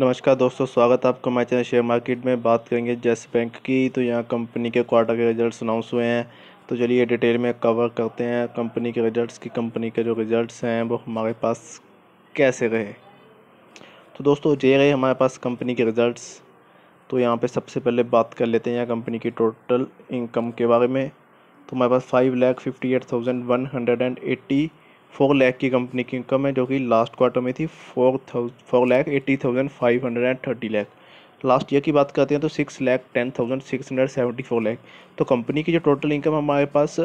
नमस्कार दोस्तों स्वागत है आपका हमारे चैनल शेयर मार्केट में बात करेंगे जैस बैंक की तो यहाँ कंपनी के क्वार्टर के रिजल्ट्स अनाउंस हुए हैं तो चलिए डिटेल में कवर करते हैं कंपनी के रिजल्ट्स की कंपनी के जो रिजल्ट्स हैं वो हमारे पास कैसे रहे तो दोस्तों ये रहे हमारे पास कंपनी के रिजल्ट्स तो यहाँ पर सबसे पहले बात कर लेते हैं यहाँ कंपनी की टोटल इनकम के बारे में तो हमारे पास five lakh fifty eight thousand one hundred and eighty four lakh की कंपनी की इनकम है जो कि लास्ट क्वार्टर में थी four thousand four lakh eighty thousand five hundred and thirty lakh last year की बात करते हैं तो six lakh ten thousand six hundred seventy four lakh तो कंपनी की जो टोटल इनकम हमारे पास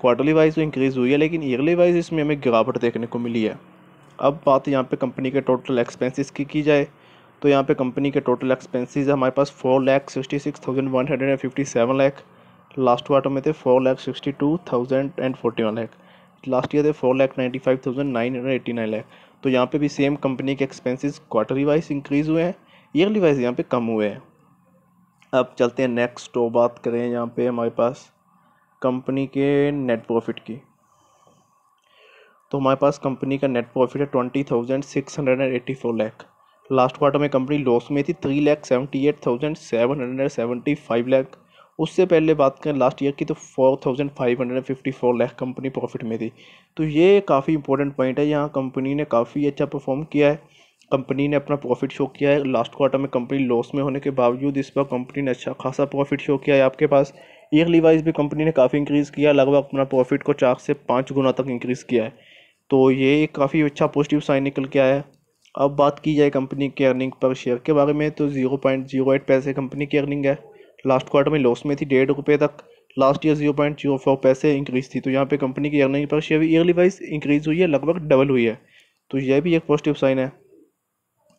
क्वार्टरली वाइज तो इंक्रीज़ हुई है लेकिन ईयरली वाइज इसमें हमें गिरावट देखने को मिली है अब बात यहाँ पे कंपनी के टोटल एक्सपेंसेस की की जाए तो यहाँ पे कंपनी के टोटल एक्सपेंसेस हमारे पास four lakh sixty six thousand one hundred and fifty seven lakh last quarter में थे four lakh sixty two thousand and forty one lakh last year थे four lakh ninety five thousand nine hundred eighty nine lakh तो यहाँ पे भी सेम कंपनी के एक्सपेंसेस क्वार्टरली वाइज इंक्रीज़ हुए हैं ईयरली वाइज यहाँ पे कम हुए हैं अब चलते हैं नेक्स्ट तो बात करें यहाँ पे हमारे पास कंपनी के नेट प्रॉफिट की तो हमारे पास कंपनी का नेट प्रॉफिट है twenty thousand six hundred and eighty four lakh last quarter में कंपनी लॉस में थी three lakh seventy eight thousand seven hundred seventy five lakh उससे पहले बात करें लास्ट ईयर की तो four thousand five hundred fifty four lakh company profit में थी तो ये काफ़ी इंपॉर्टेंट पॉइंट है यहाँ कंपनी ने काफ़ी अच्छा परफॉर्म किया है कंपनी ने अपना प्रॉफिट शो किया है लास्ट क्वार्टर में कंपनी लॉस में होने के बावजूद इस बार कंपनी ने अच्छा खासा प्रॉफिट शो किया है आपके पास ईयरली वाइज भी कंपनी ने काफ़ी इंक्रीज़ किया लगभग अपना प्रॉफिट को चार से पाँच गुना तक इंक्रीज़ किया है तो ये काफ़ी अच्छा पॉजिटिव साइन निकल के आया है अब बात की जाए कंपनी की अर्निंग पर शेयर के बारे में तो ज़ीरो पॉइंट जीरो एट पैसे कंपनी की अर्निंग है लास्ट क्वार्टर में लॉस में थी डेढ़ रुपये तक last year zero point zero four पैसे इंक्रीज थी तो यहाँ पे कंपनी की earning per share yearly wise increase हुई है लगभग डबल हुई है तो यह भी एक पॉजिटिव साइन है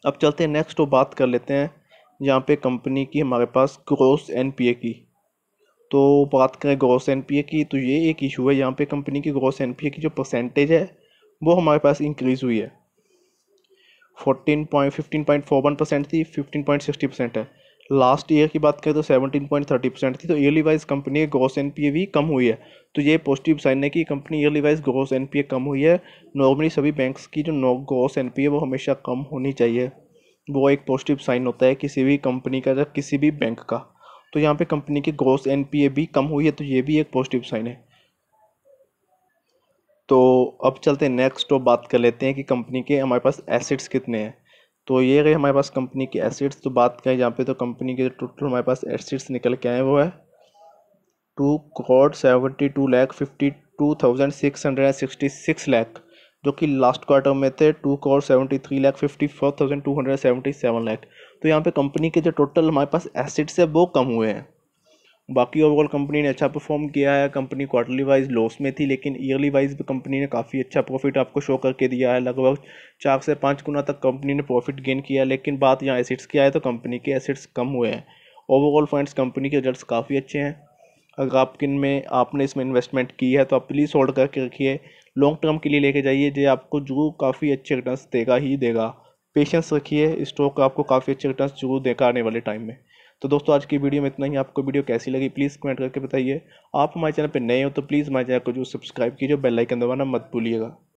अब चलते हैं नेक्स्ट तो बात कर लेते हैं यहाँ पे कंपनी की हमारे पास ग्रोस एन की तो बात करें ग्रोस एन की तो ये एक इशू है यहाँ पर कंपनी की ग्रोस एन की जो परसेंटेज है वो हमारे पास इंक्रीज़ हुई है fourteen point fifteen point four one percent थी फिफ्टीन पॉइंट सिक्सटी परसेंट है लास्ट ईयर की बात करें तो सेवनटीन पॉइंट थर्टी परसेंट थी तो ईयरली वाइज कंपनी की ग्रोस एन भी कम हुई है तो ये पॉजिटिव साइन है कि company yearly wise gross N कम हुई है नॉर्मली सभी बैंक्स की जो ग्रोस एन है वो हमेशा कम होनी चाहिए वो एक पॉजिटिव साइन होता है किसी भी कंपनी का या किसी भी बैंक का तो यहाँ पर कंपनी की ग्रोस एन भी कम हुई है तो ये भी एक पॉजिटिव साइन है तो अब चलते हैं नेक्स्ट तो बात कर लेते हैं कि कंपनी के हमारे पास एसेट्स कितने हैं तो ये गई हमारे पास कंपनी के एसिड्स तो बात करें यहाँ पे तो कंपनी के टोटल हमारे पास एसिड्स निकल के आए वो है two crore seventy two lakh fifty two thousand six hundred and sixty six lakh जो कि लास्ट क्वार्टर में थे two crore seventy three lakh fifty four thousand two hundred seventy seven lakh तो यहाँ पे कंपनी के जो टोटल हमारे पास एसिड्स है वो कम हुए हैं बाकी ओवरऑल कंपनी ने अच्छा परफॉर्म किया है कंपनी क्वार्टरली वाइज लॉस में थी लेकिन ईयरली वाइज भी कंपनी ने काफ़ी अच्छा प्रॉफिट आपको शो करके दिया है लगभग चार से पाँच गुना तक कंपनी ने प्रॉफिट गेन किया है लेकिन बात यहाँ एसिड्स की आए तो कंपनी के एसिड्स कम हुए हैं ओवरऑल फंड्स कंपनी के रिजल्ट काफ़ी अच्छे हैं अगर आप किन में आपने इसमें इन्वेस्टमेंट की है तो आप प्लीज़ होल्ड करके रखिए लॉन्ग टर्म के लिए लेके जाइए जो आपको जो काफ़ी अच्छे रिटर्न देगा ही देगा पेशेंस रखिए स्टॉक आपको काफ़ी अच्छे रिटर्न जरूर देगा आने वाले टाइम में तो दोस्तों आज की वीडियो में इतना ही आपको वीडियो कैसी लगी प्लीज़ कमेंट करके बताइए आप हमारे चैनल पर नए हो तो प्लीज़ हमारे चैनल को जो सब्सक्राइब कीजिए बेल आइकन दबाना मत भूलिएगा